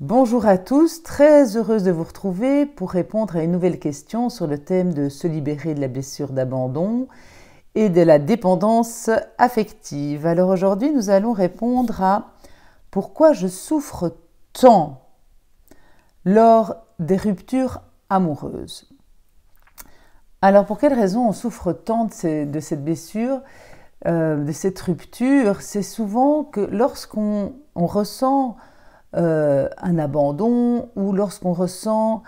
Bonjour à tous, très heureuse de vous retrouver pour répondre à une nouvelle question sur le thème de se libérer de la blessure d'abandon et de la dépendance affective. Alors aujourd'hui, nous allons répondre à pourquoi je souffre tant lors des ruptures amoureuses. Alors pour quelles raisons on souffre tant de, cette blessure, euh, de cette rupture C'est souvent que lorsqu'on ressent euh, un abandon ou lorsqu'on ressent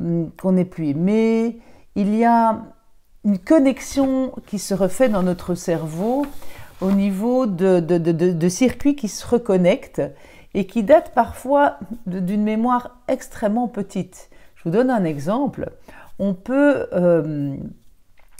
hum, qu'on n'est plus aimé. Il y a une connexion qui se refait dans notre cerveau au niveau de, circuits qui se reconnectent et qui datent parfois d'une mémoire extrêmement petite. Je vous donne un exemple. On peut euh,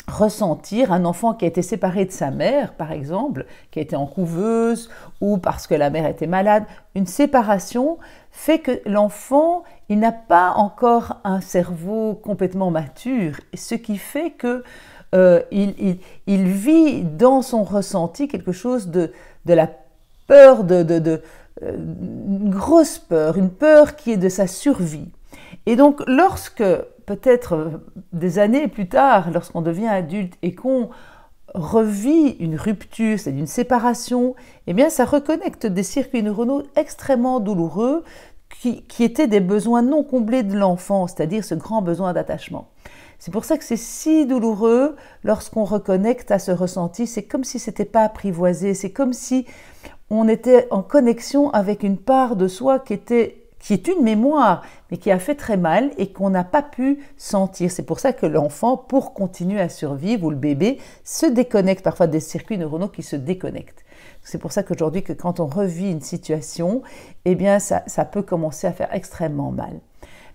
ressentir un enfant qui a été séparé de sa mère, par exemple, qui a été en couveuse ou parce que la mère était malade, une séparation fait que l'enfant, il n'a pas encore un cerveau complètement mature, ce qui fait que euh, il, vit dans son ressenti quelque chose de, de la peur, de, de, euh, une grosse peur, une peur qui est de sa survie. Et donc lorsque peut-être euh, des années plus tard, lorsqu'on devient adulte et qu'on revit une rupture, c'est une séparation, eh bien ça reconnecte des circuits neuronaux extrêmement douloureux qui, étaient des besoins non comblés de l'enfant, c'est-à-dire ce grand besoin d'attachement. C'est pour ça que c'est si douloureux lorsqu'on reconnecte à ce ressenti, c'est comme si ce c'était pas apprivoisé, c'est comme si on était en connexion avec une part de soi qui était qui est une mémoire, mais qui a fait très mal et qu'on n'a pas pu sentir. C'est pour ça que l'enfant, pour continuer à survivre, ou le bébé, se déconnecte parfois des circuits neuronaux qui se déconnectent. C'est pour ça qu'aujourd'hui, que quand on revit une situation, eh bien, ça, ça peut commencer à faire extrêmement mal.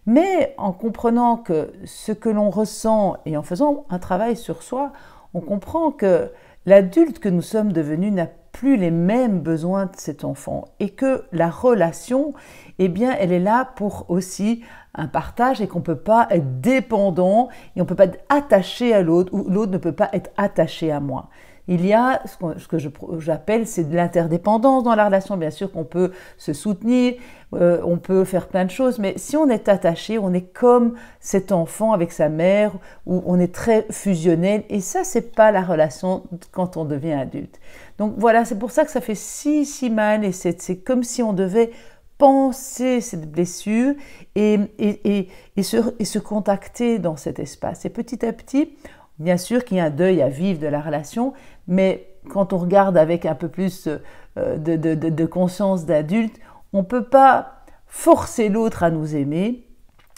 Mais en comprenant que ce que l'on ressent et en faisant un travail sur soi, on comprend que l'adulte que nous sommes devenus n'a les mêmes besoins de cet enfant et que la relation, eh bien, elle est là pour aussi un partage et qu'on ne peut pas être dépendant et on ne peut pas être attaché à l'autre ou l'autre ne peut pas être attaché à moi il y a ce que, j'appelle, c'est de l'interdépendance dans la relation. Bien sûr qu'on peut se soutenir, euh, on peut faire plein de choses, mais si on est attaché, on est comme cet enfant avec sa mère, où on est très fusionnel, et ça, c'est pas la relation quand on devient adulte. Donc voilà, c'est pour ça que ça fait si, si mal, et c'est comme si on devait penser cette blessure et se contacter dans cet espace. Et petit à petit, Bien sûr qu'il y a un deuil à vivre de la relation, mais quand on regarde avec un peu plus euh, de, conscience d'adulte, on ne peut pas forcer l'autre à nous aimer.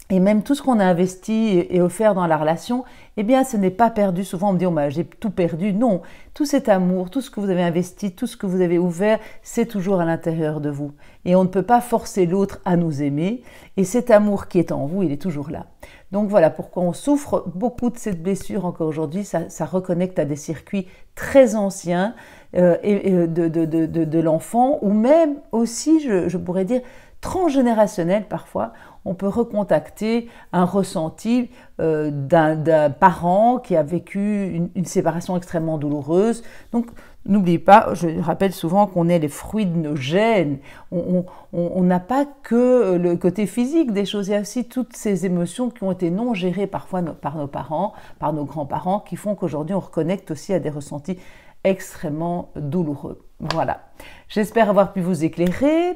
Et même tout ce qu'on a investi et offert dans la relation, eh bien, ce n'est pas perdu. Souvent, on me dit, oh, j'ai tout perdu. Non, tout cet amour, tout ce que vous avez investi, tout ce que vous avez ouvert, c'est toujours à l'intérieur de vous. Et on ne peut pas forcer l'autre à nous aimer. Et cet amour qui est en vous, il est toujours là. Donc voilà pourquoi on souffre beaucoup de cette blessure encore aujourd'hui. Ça, reconnecte à des circuits très anciens euh, et, de, l'enfant, ou même aussi, je pourrais dire, transgénérationnel parfois, on peut recontacter un ressenti euh, d'un parent qui a vécu une, séparation extrêmement douloureuse. Donc, n'oubliez pas, je rappelle souvent qu'on est les fruits de nos gènes. On n'a pas que le côté physique des choses, il y a aussi toutes ces émotions qui ont été non gérées parfois par nos parents, par nos grands-parents, qui font qu'aujourd'hui on reconnecte aussi à des ressentis extrêmement douloureux. Voilà. J'espère avoir pu vous éclairer.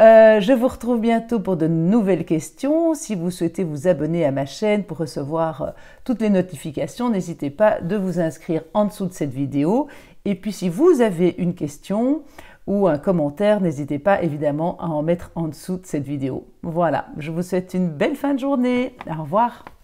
Euh, je vous retrouve bientôt pour de nouvelles questions. Si vous souhaitez vous abonner à ma chaîne pour recevoir euh, toutes les notifications, n'hésitez pas de vous inscrire en dessous de cette vidéo. Et puis si vous avez une question ou un commentaire, n'hésitez pas évidemment à en mettre en dessous de cette vidéo. Voilà, je vous souhaite une belle fin de journée. Au revoir.